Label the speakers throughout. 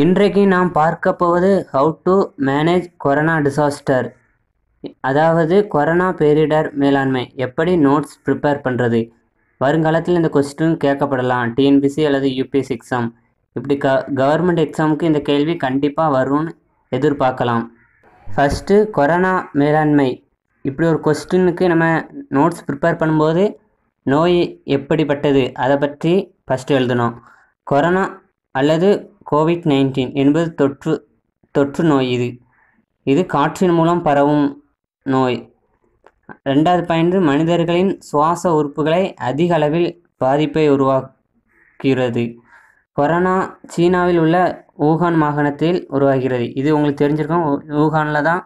Speaker 1: இன்றைக்கு நாம் பார்க்க போவது how to manage corona disaster அதாவது கொரோனா பேரிடர் மேலாண்மை எப்படி நோட்ஸ் ப்ரிப்பேர் பண்ணுறது வருங்காலத்தில் இந்த கொஸ்டின் கேட்கப்படலாம் டிஎன்பிசி அல்லது யூபிஎஸ்சி எக்ஸாம் இப்படி க கவர்மெண்ட் எக்ஸாமுக்கு இந்த கேள்வி கண்டிப்பாக வரும்னு எதிர்பார்க்கலாம் ஃபஸ்ட்டு கொரோனா மேலாண்மை இப்படி ஒரு கொஸ்டினுக்கு நம்ம நோட்ஸ் ப்ரிப்பேர் பண்ணும்போது நோய் எப்படிப்பட்டது அதை பற்றி ஃபஸ்ட்டு எழுதணும் கொரோனா அல்லது கோவிட் நைன்டீன் என்பது தொற்று தொற்று நோய் இது இது காற்றின் மூலம் பரவும் நோய் ரெண்டாவது பாயிண்ட் மனிதர்களின் சுவாச உறுப்புகளை அதிக அளவில் பாதிப்பை உருவாக்குகிறது கொரோனா சீனாவில் உள்ள ஊகான் மாகாணத்தில் உருவாகிறது இது உங்களுக்கு தெரிஞ்சிருக்கும் ஊகானில் தான்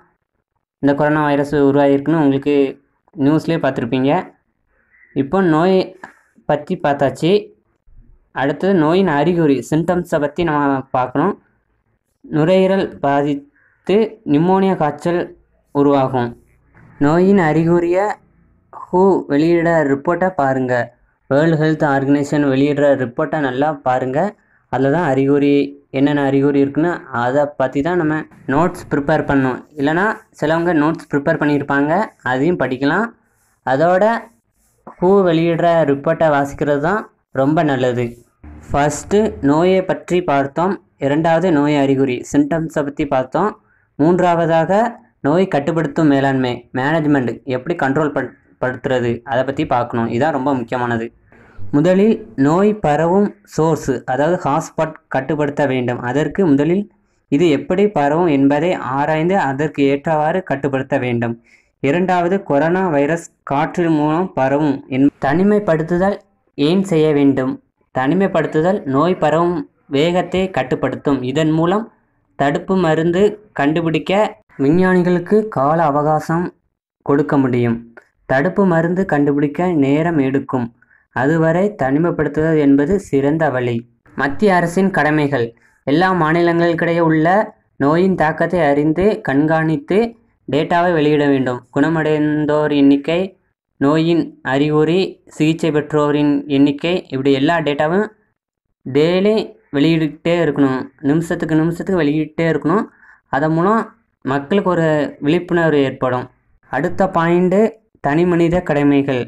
Speaker 1: இந்த கொரோனா வைரஸ் உருவாகியிருக்குன்னு உங்களுக்கு நியூஸ்லேயே பார்த்துருப்பீங்க இப்போ நோய் பற்றி பார்த்தாச்சு அடுத்தது நோயின் அறிகுறி சிம்டம்ஸை பற்றி நம்ம பார்க்கணும் நுரையீரல் பாதித்து நிமோனியா காய்ச்சல் உருவாகும் நோயின் அறிகுறியை ஹூ வெளியிட ரிப்போர்ட்டை பாருங்கள் வேர்ல்டு ஹெல்த் ஆர்கனைசேஷன் வெளியிடுற ரிப்போர்ட்டை நல்லா பாருங்கள் அதில் தான் அறிகுறி என்னென்ன அறிகுறி இருக்குன்னு அதை பற்றி தான் நம்ம நோட்ஸ் ப்ரிப்பேர் பண்ணணும் இல்லைனா சிலவங்க நோட்ஸ் ப்ரிப்பேர் பண்ணியிருப்பாங்க அதையும் படிக்கலாம் அதோட ஹூ வெளியிடுற ரிப்போர்ட்டை வாசிக்கிறது தான் ரொம்ப நல்லது ஃபஸ்ட்டு நோயை பற்றி பார்த்தோம் இரண்டாவது நோய் அறிகுறி சிம்டம்ஸை பற்றி பார்த்தோம் மூன்றாவதாக நோய் கட்டுப்படுத்தும் மேலாண்மை மேனேஜ்மெண்ட் எப்படி கண்ட்ரோல் படுத்துறது அதை பற்றி பார்க்கணும் இதுதான் ரொம்ப முக்கியமானது முதலில் நோய் பரவும் சோர்ஸு அதாவது ஹாஸ்பாட் கட்டுப்படுத்த வேண்டும் அதற்கு முதலில் இது எப்படி பரவும் என்பதை ஆராய்ந்து அதற்கு ஏற்றவாறு கட்டுப்படுத்த வேண்டும் இரண்டாவது கொரோனா வைரஸ் காற்று மூலம் பரவும் என் தனிமைப்படுத்துதல் ஏன் செய்ய வேண்டும் தனிமைப்படுத்துதல் நோய் பரவும் வேகத்தை கட்டுப்படுத்தும் இதன் மூலம் தடுப்பு மருந்து கண்டுபிடிக்க விஞ்ஞானிகளுக்கு கால அவகாசம் கொடுக்க முடியும் தடுப்பு மருந்து கண்டுபிடிக்க நேரம் எடுக்கும் அதுவரை தனிமைப்படுத்துதல் என்பது சிறந்த வழி மத்திய அரசின் கடமைகள் எல்லா மாநிலங்களுக்கிடையே உள்ள நோயின் தாக்கத்தை அறிந்து கண்காணித்து டேட்டாவை வெளியிட வேண்டும் குணமடைந்தோர் எண்ணிக்கை நோயின் அறிகுறி சிகிச்சை பெற்றோரின் எண்ணிக்கை இப்படி எல்லா டேட்டாவும் டெய்லி வெளியிட்டே இருக்கணும் நிமிஷத்துக்கு நிமிஷத்துக்கு வெளியிட்டே இருக்கணும் அதன் மூலம் மக்களுக்கு ஒரு விழிப்புணர்வு ஏற்படும் அடுத்த பாயிண்ட்டு தனி மனித கடமைகள்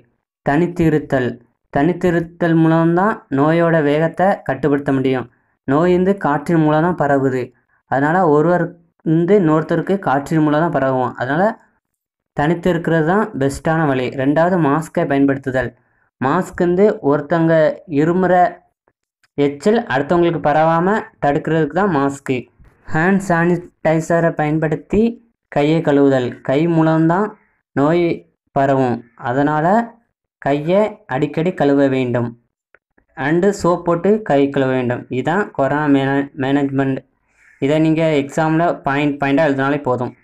Speaker 1: தனித்திருத்தல் தனித்திருத்தல் மூலம்தான் நோயோட வேகத்தை கட்டுப்படுத்த முடியும் நோய் வந்து காற்றின் மூலம் தான் பரவுது அதனால் ஒருவர் வந்து இன்னொருத்தருக்கு காற்றின் மூலம் தான் பரவும் அதனால் தனித்து இருக்கிறது தான் பெஸ்ட்டான வழி ரெண்டாவது மாஸ்கை பயன்படுத்துதல் மாஸ்க் வந்து ஒருத்தங்க இருமுறை எச்சல் அடுத்தவங்களுக்கு பரவாமல் தடுக்கிறதுக்கு தான் மாஸ்க்கு ஹேண்ட் சானிடைசரை பயன்படுத்தி கையை கழுவுதல் கை மூலம்தான் நோய் பரவும் அதனால் கையை அடிக்கடி கழுவ வேண்டும் அண்டு சோப் போட்டு கை கழுவ வேண்டும் இதுதான் கொரோனா மேனே மேனேஜ்மெண்ட் இதை நீங்கள் எக்ஸாமில் பாயிண்ட் பாயிண்ட்டாக எழுதினாலே போதும்